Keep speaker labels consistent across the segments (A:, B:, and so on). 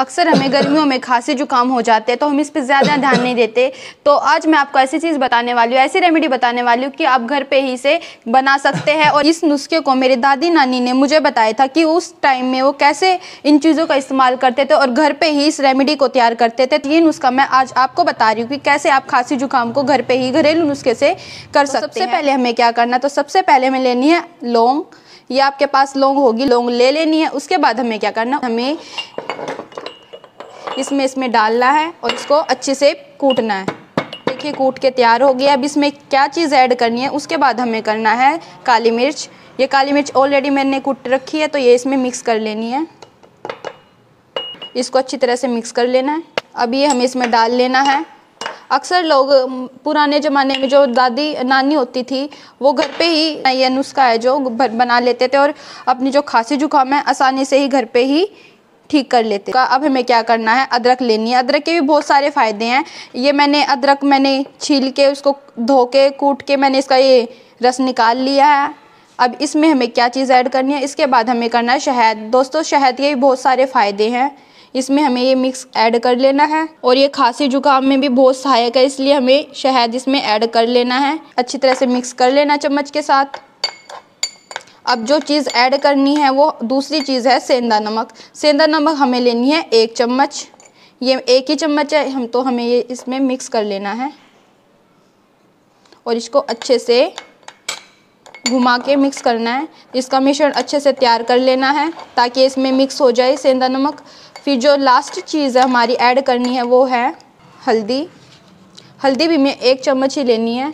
A: अक्सर हमें गर्मियों में खांसी जुकाम हो जाते हैं तो हम इस पर ज़्यादा ध्यान नहीं देते तो आज मैं आपको ऐसी चीज़ बताने वाली हूँ ऐसी रेमेडी बताने वाली हूँ कि आप घर पे ही से बना सकते हैं और इस नुस्खे को मेरे दादी नानी ने मुझे बताया था कि उस टाइम में वो कैसे इन चीज़ों का इस्तेमाल करते थे और घर पर ही इस रेमेडी को तैयार करते थे तो ये नुस्खा मैं आज आपको बता रही हूँ कि कैसे आप खांसी जुकाम को घर पर ही घरेलू नुस्खे से कर तो सकते सबसे पहले हमें क्या करना तो सबसे पहले हमें लेनी है लौंग ये आपके पास लौंग होगी लौंग ले लेनी है उसके बाद हमें क्या करना हमें इसमें इसमें डालना है और इसको अच्छे से कूटना है देखिए कूट के तैयार हो गया अब इसमें क्या चीज़ ऐड करनी है उसके बाद हमें करना है काली मिर्च ये काली मिर्च ऑलरेडी मैंने कूट रखी है तो ये इसमें मिक्स कर लेनी है इसको अच्छी तरह से मिक्स कर लेना है अब ये हमें इसमें डाल लेना है अक्सर लोग पुराने ज़माने में जो दादी नानी होती थी वो घर पे ही ये नुस्खा है जो बना लेते थे और अपनी जो खांसी जुकाम है आसानी से ही घर पे ही ठीक कर लेते हैं अब हमें क्या करना है अदरक लेनी है अदरक के भी बहुत सारे फ़ायदे हैं ये मैंने अदरक मैंने छील के उसको धो के कूट के मैंने इसका ये रस निकाल लिया है अब इसमें हमें क्या चीज़ ऐड करनी है इसके बाद हमें करना है शहद दोस्तों शहद के भी बहुत सारे फ़ायदे हैं इसमें हमें ये मिक्स ऐड कर लेना है और ये खांसी जुकाम में भी बहुत सहायक है इसलिए हमें शहद इसमें ऐड कर लेना है अच्छी तरह से मिक्स कर लेना चम्मच के साथ अब जो चीज़ ऐड करनी है वो दूसरी चीज़ है सेंधा नमक सेंधा नमक हमें लेनी है एक चम्मच ये एक ही चम्मच है हम तो हमें ये इसमें मिक्स कर लेना है और इसको अच्छे से घुमा के मिक्स करना है इसका मिश्रण अच्छे से तैयार कर लेना है ताकि इसमें मिक्स हो जाए सेंधा नमक फिर जो लास्ट चीज़ है हमारी ऐड करनी है वो है हल्दी हल्दी भी हमें एक चम्मच ही लेनी है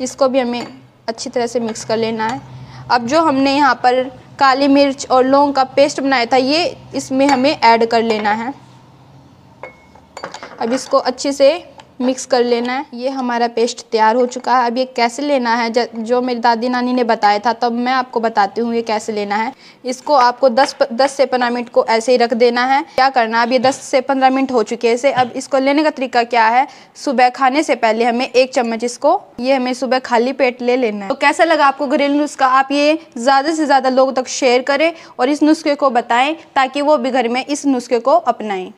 A: इसको भी हमें अच्छी तरह से मिक्स कर लेना है अब जो हमने यहाँ पर काली मिर्च और लौंग का पेस्ट बनाया था ये इसमें हमें ऐड कर लेना है अब इसको अच्छे से मिक्स कर लेना है ये हमारा पेस्ट तैयार हो चुका है अब ये कैसे लेना है जो मेरी दादी नानी ने बताया था तब मैं आपको बताती हूँ ये कैसे लेना है इसको आपको 10 10 से 15 मिनट को ऐसे ही रख देना है क्या करना है अब ये 10 से 15 मिनट हो चुके हैं इसे अब इसको लेने का तरीका क्या है सुबह खाने से पहले हमें एक चम्मच इसको ये हमें सुबह खाली पेट ले लेना है तो कैसा लगा आपको घरेलू नुस्खा आप ये ज़्यादा से ज़्यादा लोगों तक शेयर करें और इस नुस्खे को बताएँ ताकि वो भी घर में इस नुस्खे को अपनाएँ